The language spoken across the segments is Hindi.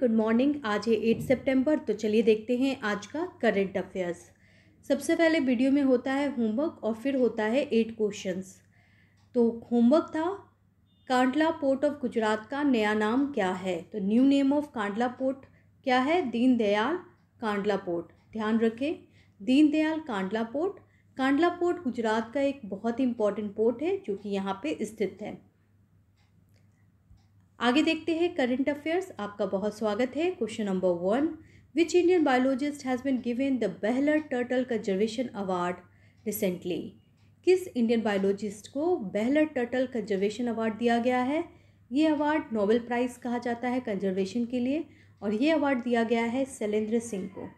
गुड मॉर्निंग आज है एट सितंबर तो चलिए देखते हैं आज का करंट अफेयर्स सबसे पहले वीडियो में होता है होमवर्क और फिर होता है एट क्वेश्चंस तो होमवर्क था कांडला पोर्ट ऑफ गुजरात का नया नाम क्या है तो new name of Kandla port क्या है दीनदयाल कांडला पोर्ट ध्यान रखें दीनदयाल कांडला पोर्ट कांडला पोर्ट गुजरात का एक बहुत ही इंपॉर्टेंट पोर्ट है जो कि यहाँ पे स्थित है आगे देखते हैं करंट अफेयर्स आपका बहुत स्वागत है question number one which Indian biologist has been given the Behler turtle conservation award recently किस इंडियन बायोलॉजिस्ट को बेहलर टर्टल कंजर्वेशन अवार्ड दिया गया है ये अवार्ड नोबेल प्राइज़ कहा जाता है कंजर्वेशन के लिए और ये अवार्ड दिया गया है शैलेंद्र सिंह को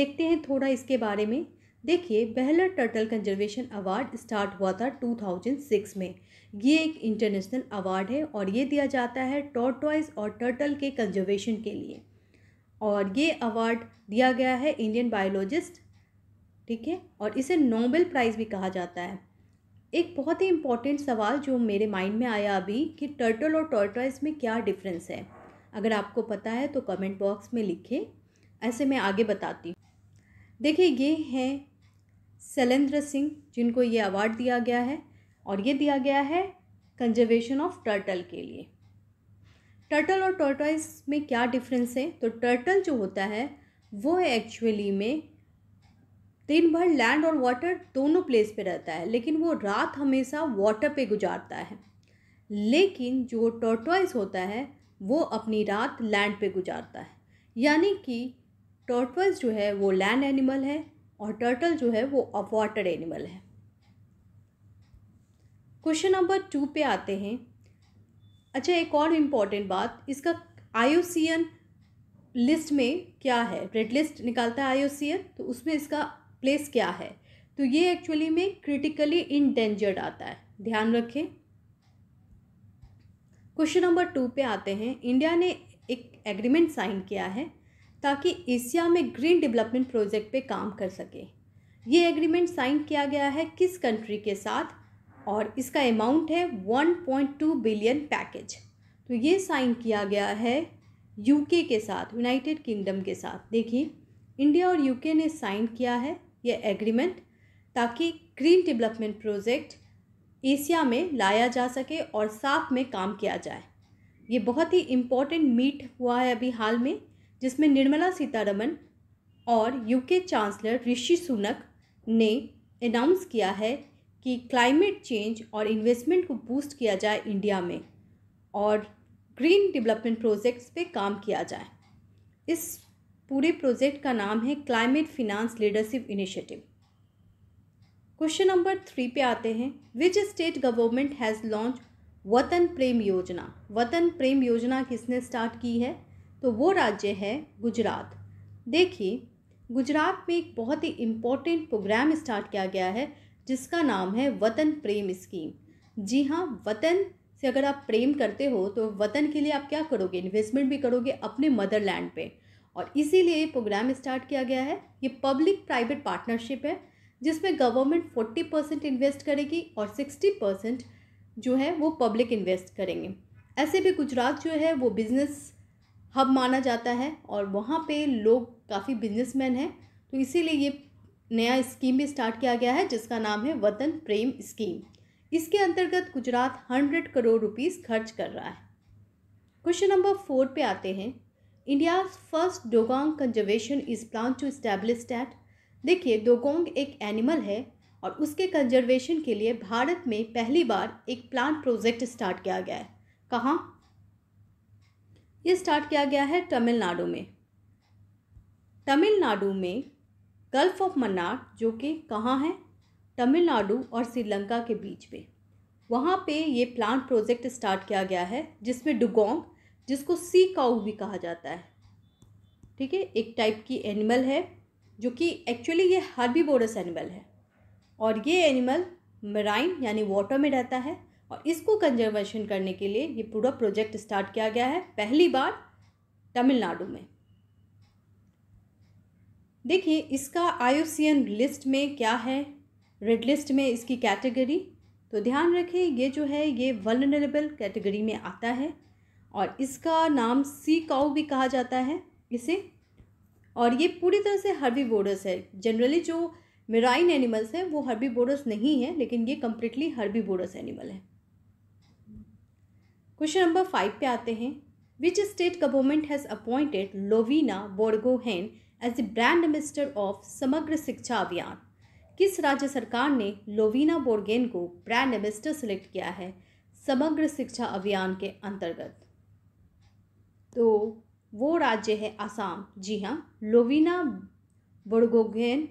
देखते हैं थोड़ा इसके बारे में देखिए Behler turtle conservation award start हुआ था 2006 में ये एक इंटरनेशनल अवार्ड है और ये दिया जाता है टोटॉइस और टर्टल के कंजर्वेशन के लिए और ये अवार्ड दिया गया है इंडियन बायोलॉजिस्ट ठीक है और इसे नोबेल प्राइज़ भी कहा जाता है एक बहुत ही इम्पॉर्टेंट सवाल जो मेरे माइंड में आया अभी कि टर्टल और टोटॉइस में क्या डिफरेंस है अगर आपको पता है तो कमेंट बॉक्स में लिखें ऐसे मैं आगे बताती हूँ देखिए ये हैं शैलेंद्र सिंह जिनको ये अवार्ड दिया गया है और ये दिया गया है कंजर्वेशन ऑफ टर्टल के लिए टर्टल और टोटाइस में क्या डिफरेंस है तो टर्टल जो होता है वो है एक्चुअली में दिन भर लैंड और वाटर दोनों प्लेस पे रहता है लेकिन वो रात हमेशा वाटर पे गुजारता है लेकिन जो टर्टॉइस होता है वो अपनी रात लैंड पे गुजारता है यानी कि टर्टॉइस जो है वो लैंड एनिमल है और टर्टल जो है वो अ वाटर एनिमल है क्वेश्चन नंबर टू पे आते हैं अच्छा एक और इम्पॉर्टेंट बात इसका आयोसियन लिस्ट में क्या है रेड लिस्ट निकालता है आयोसियन तो उसमें इसका प्लेस क्या है तो ये एक्चुअली में क्रिटिकली इनडेंजर्ड आता है ध्यान रखें क्वेश्चन नंबर टू पे आते हैं इंडिया ने एक एग्रीमेंट साइन किया है ताकि एशिया में ग्रीन डेवलपमेंट प्रोजेक्ट पे काम कर सके ये एग्रीमेंट साइन किया गया है किस कंट्री के साथ और इसका अमाउंट है 1.2 बिलियन पैकेज तो ये साइन किया गया है यूके के साथ यूनाइटेड किंगडम के साथ देखिए इंडिया और यूके ने साइन किया है ये एग्रीमेंट ताकि ग्रीन डेवलपमेंट प्रोजेक्ट एशिया में लाया जा सके और साथ में काम किया जाए ये बहुत ही इम्पोर्टेंट मीट हुआ है अभी हाल में जिसमें निर्मला सीतारमन और यूके चांसलर ऋषि सुनक ने अनाउंस किया है कि क्लाइमेट चेंज और इन्वेस्टमेंट को बूस्ट किया जाए इंडिया में और ग्रीन डेवलपमेंट प्रोजेक्ट्स पे काम किया जाए इस पूरे प्रोजेक्ट का नाम है climate finance leadership initiative question number three पे आते हैं which state government has launch Watan Prem योजना वतन प्रेम योजना किसने स्टार्ट की है तो वो राज्य है गुजरात देखिए गुजरात में एक बहुत ही इम्पोर्टेंट प्रोग्राम स्टार्ट किया गया है जिसका नाम है वतन प्रेम स्कीम जी हाँ वतन से अगर आप प्रेम करते हो तो वतन के लिए आप क्या करोगे इन्वेस्टमेंट भी करोगे अपने मदरलैंड पे और इसीलिए ये प्रोग्राम स्टार्ट किया गया है ये पब्लिक प्राइवेट पार्टनरशिप है जिसमें गवर्नमेंट फोर्टी परसेंट इन्वेस्ट करेगी और सिक्सटी परसेंट जो है वो पब्लिक इन्वेस्ट करेंगे ऐसे भी गुजरात जो है वो बिज़नेस हब माना जाता है और वहाँ पे लोग काफ़ी बिजनेसमैन हैं तो इसीलिए ये नया स्कीम भी स्टार्ट किया गया है जिसका नाम है वतन प्रेम स्कीम इसके अंतर्गत गुजरात हंड्रेड करोड़ रुपीस खर्च कर रहा है क्वेश्चन नंबर फोर पे आते हैं India first dugong conservation is plan to establish that देखिए डोगोंग एक एनिमल है और उसके कंजर्वेशन के लिए भारत में पहली बार एक प्लान प्रोजेक्ट स्टार्ट किया गया है कहाँ ये स्टार्ट किया गया है तमिलनाडु में तमिलनाडु में गल्फ ऑफ मन्नार जो कि कहाँ है तमिलनाडु और श्रीलंका के बीच में वहाँ पे ये प्लांट प्रोजेक्ट स्टार्ट किया गया है जिसमें डुगोंग जिसको सी काउ भी कहा जाता है ठीक है एक टाइप की एनिमल है जो कि एक्चुअली ये हर्बी एनिमल है और ये एनिमल मराइन यानी वाटर में रहता है और इसको कंजर्वेशन करने के लिए ये पूरा प्रोजेक्ट स्टार्ट किया गया है पहली बार तमिलनाडु में देखिए इसका आयोसियन लिस्ट में क्या है रेड लिस्ट में इसकी कैटेगरी तो ध्यान रखें ये जो है ये वनरेबल कैटेगरी में आता है और इसका नाम सी काउ भी कहा जाता है इसे और ये पूरी तरह से हर्बी बोर्डस है जनरली जो मेराइन एनिमल्स हैं वो हर्बी बोर्डस नहीं है लेकिन ये कम्प्लीटली हर्बी बोर्डस एनिमल है क्वेश्चन नंबर फाइव पे आते हैं which state government has appointed Lovlina Borgohain as a brand ambassador of Samagra Shiksha अभियान किस राज्य सरकार ने लोवीना बोर्गेन को ब्रांड एम्बेसडर सेलेक्ट किया है समग्र शिक्षा अभियान के अंतर्गत तो वो राज्य है आसाम जी हाँ लोवीना बोर्गोगेन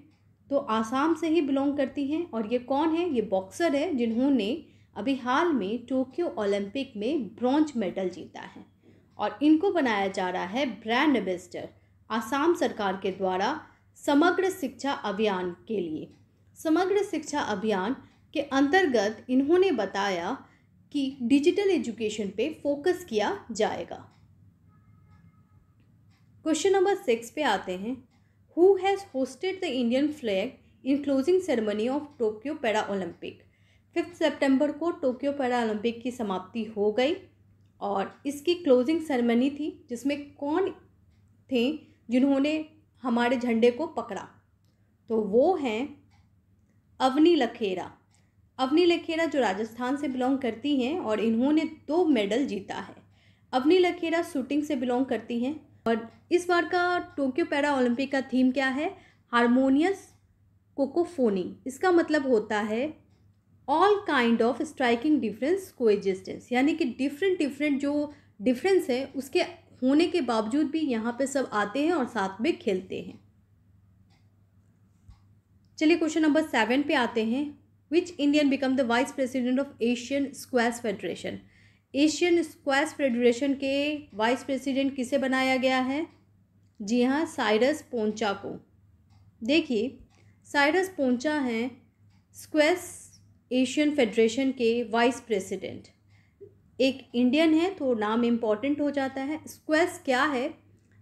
तो आसाम से ही बिलोंग करती हैं और ये कौन है ये बॉक्सर है जिन्होंने अभी हाल में टोक्यो ओलंपिक में ब्रॉन्ज मेडल जीता है और इनको बनाया जा रहा है ब्रांड एम्बेसडर आसाम सरकार के द्वारा समग्र शिक्षा अभियान के लिए समग्र शिक्षा अभियान के अंतर्गत इन्होंने बताया कि डिजिटल एजुकेशन पे फोकस किया जाएगा क्वेश्चन नंबर सिक्स पे आते हैं who has hosted the Indian flag in closing ceremony of Tokyo para Olympic fifth सितंबर को टोक्यो पैरालंपिक की समाप्ति हो गई और इसकी क्लोजिंग सेरेमनी थी जिसमें कौन थे जिन्होंने हमारे झंडे को पकड़ा तो वो हैं अवनी लखेरा अवनी लखेरा जो राजस्थान से बिलोंग करती हैं और इन्होंने दो मेडल जीता है अवनी लखेरा शूटिंग से बिलोंग करती हैं और इस बार का टोक्यो पैरा ओलंपिक का थीम क्या है हारमोनियस कोकोफोनी इसका मतलब होता है all kind of striking difference coexistence यानी कि डिफरेंट डिफरेंट जो डिफरेंस है उसके होने के बावजूद भी यहाँ पे सब आते हैं और साथ में खेलते हैं चलिए क्वेश्चन नंबर सेवन पे आते हैं which Indian become the vice president of Asian squash federation Asian squash federation के वाइस प्रेसिडेंट किसे बनाया गया है जी हाँ साइरस पोंचा को देखिए साइरस पोंचा हैं स्क्वैश एशियन फेडरेशन के वाइस प्रेसिडेंट एक इंडियन है तो नाम इम्पॉर्टेंट हो जाता है स्क्वेस क्या है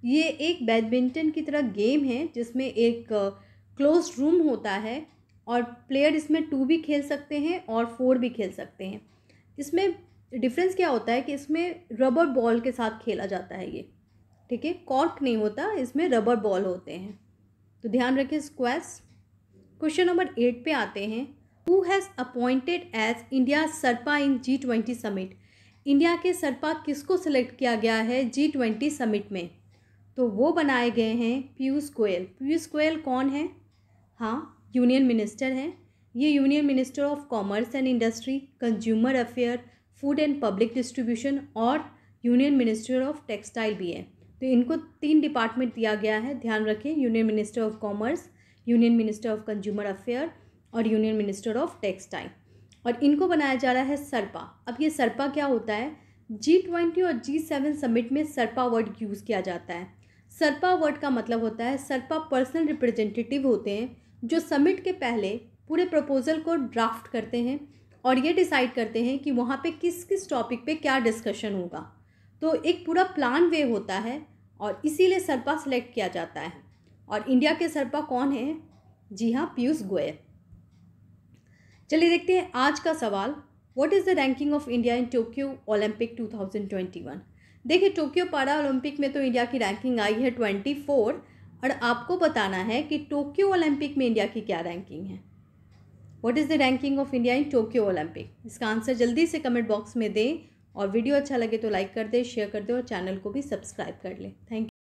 ये एक बैडमिंटन की तरह गेम है जिसमें एक क्लोज uh, रूम होता है और प्लेयर इसमें टू भी खेल सकते हैं और फोर भी खेल सकते हैं इसमें डिफरेंस क्या होता है कि इसमें रबर बॉल के साथ खेला जाता है ये ठीक है कॉर्क नहीं होता इसमें रबर बॉल होते हैं तो ध्यान रखें स्क्वेस क्वेश्चन नंबर एट पे आते हैं who has appointed as India sherpa in G20 summit India के सरपा किसको सेलेक्ट किया गया है जी ट्वेंटी समिट में तो वो बनाए गए हैं पीयूष गोयल पीयूष गोयल कौन है हाँ यूनियन मिनिस्टर हैं ये union minister of commerce and industry consumer affair food and public distribution और यूनियन मिनिस्टर ऑफ टेक्सटाइल भी है तो इनको तीन डिपार्टमेंट दिया गया है ध्यान रखें union minister of commerce union minister of consumer affair और यूनियन मिनिस्टर ऑफ टेक्सटाइल और इनको बनाया जा रहा है सरपा अब ये सरपा क्या होता है जी ट्वेंटी और जी सेवन समिट में सरपा वर्ड यूज़ किया जाता है सरपा वर्ड का मतलब होता है सरपा पर्सनल रिप्रेजेंटेटिव होते हैं जो समिट के पहले पूरे प्रपोज़ल को ड्राफ्ट करते हैं और ये डिसाइड करते हैं कि वहाँ पे किस किस टॉपिक पे क्या डिस्कशन होगा तो एक पूरा प्लान वे होता है और इसीलिए सरपा सेलेक्ट किया जाता है और इंडिया के सरपा कौन है जी हाँ पीयूष गोयल चलिए देखते हैं आज का सवाल what is the ranking of India in Tokyo Olympic 2021 देखिए टोक्यो पारा ओलंपिक में तो इंडिया की रैंकिंग आई है 24 और आपको बताना है कि टोक्यो ओलंपिक में इंडिया की क्या रैंकिंग है what is the ranking of India in Tokyo Olympic इसका आंसर जल्दी से कमेंट बॉक्स में दें और वीडियो अच्छा लगे तो लाइक कर दें शेयर कर दें और चैनल को भी सब्सक्राइब कर लें थैंक यू